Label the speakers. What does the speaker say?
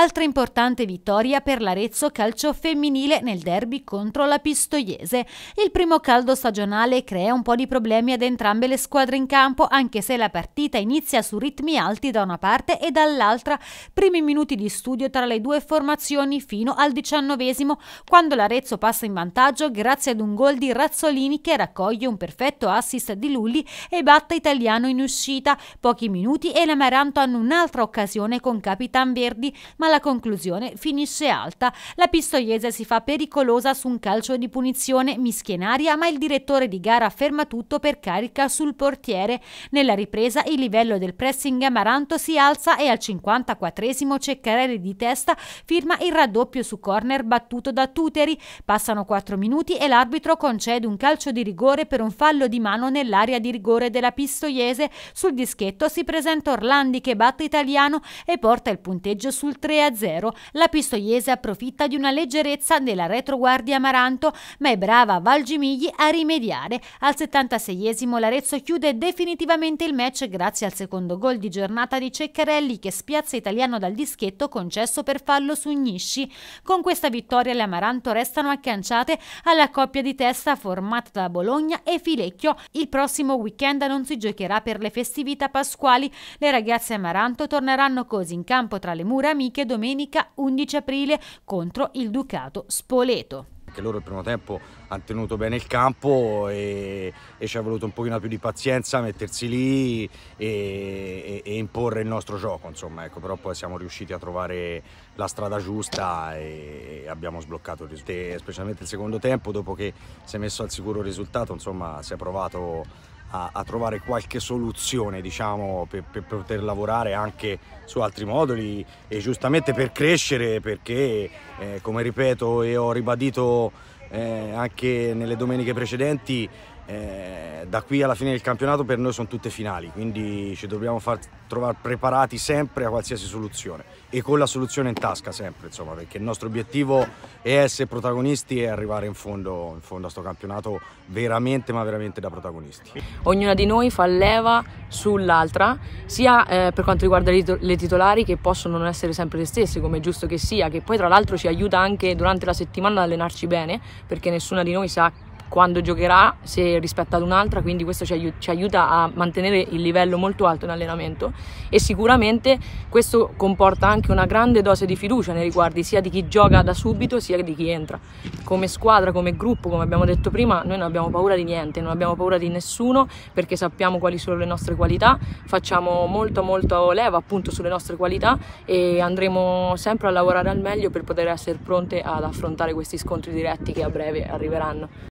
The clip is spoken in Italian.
Speaker 1: Altra importante vittoria per l'Arezzo calcio femminile nel derby contro la Pistoiese. Il primo caldo stagionale crea un po' di problemi ad entrambe le squadre in campo, anche se la partita inizia su ritmi alti da una parte e dall'altra. Primi minuti di studio tra le due formazioni fino al diciannovesimo, quando l'Arezzo passa in vantaggio grazie ad un gol di Razzolini che raccoglie un perfetto assist di Lulli e batta Italiano in uscita. Pochi minuti e l'Amaranto hanno un'altra occasione con Capitan Verdi, ma la conclusione finisce alta. La Pistoiese si fa pericolosa su un calcio di punizione mischia in aria, ma il direttore di gara ferma tutto per carica sul portiere. Nella ripresa il livello del pressing amaranto si alza e al 54esimo Ceccarelli di testa firma il raddoppio su corner battuto da Tuteri. Passano 4 minuti e l'arbitro concede un calcio di rigore per un fallo di mano nell'area di rigore della Pistoiese. Sul dischetto si presenta Orlandi che batte italiano e porta il punteggio sul 3 3-0. La Pistoiese approfitta di una leggerezza della retroguardia Amaranto, ma è brava Valgimigli a rimediare. Al 76esimo l'Arezzo chiude definitivamente il match grazie al secondo gol di giornata di Ceccarelli che spiazza italiano dal dischetto concesso per fallo su Gnisci. Con questa vittoria le Amaranto restano agganciate alla coppia di testa formata da Bologna e Filecchio. Il prossimo weekend non si giocherà per le festività pasquali. Le ragazze Amaranto torneranno così in campo tra le mura amiche anche domenica 11 aprile contro il Ducato Spoleto
Speaker 2: Anche loro il primo tempo hanno tenuto bene il campo e, e ci è voluto un pochino più di pazienza mettersi lì e, e, e imporre il nostro gioco, insomma, ecco, però poi siamo riusciti a trovare la strada giusta e abbiamo sbloccato il risultato, specialmente il secondo tempo, dopo che si è messo al sicuro il risultato, insomma, si è provato a, a trovare qualche soluzione diciamo, per, per, poter lavorare anche su altri moduli e giustamente per crescere perché eh, come ripeto e ho ribadito eh, anche nelle domeniche precedenti eh, da qui alla fine del campionato per noi sono tutte finali, quindi ci dobbiamo far trovare preparati sempre a qualsiasi soluzione e con la soluzione in tasca sempre, insomma, perché il nostro obiettivo è essere protagonisti e arrivare in fondo, in fondo a questo campionato veramente, ma veramente da protagonisti.
Speaker 3: Ognuna di noi fa leva sull'altra, sia eh, per quanto riguarda le titolari che possono non essere sempre le stesse, come è giusto che sia, che poi tra l'altro ci aiuta anche durante la settimana ad allenarci bene, perché nessuna di noi sa quando giocherà se rispetto ad un'altra, quindi questo ci, aiuta, ci aiuta a mantenere il livello molto alto in allenamento e sicuramente questo comporta anche una grande dose di fiducia nei riguardi sia di chi gioca da subito sia di chi entra. Come squadra, come gruppo, come abbiamo detto prima, noi non abbiamo paura di niente, non abbiamo paura di nessuno perché sappiamo quali sono le nostre qualità, facciamo molto molto leva appunto sulle nostre qualità e andremo sempre a lavorare al meglio per poter essere pronte ad affrontare questi scontri diretti che a breve arriveranno.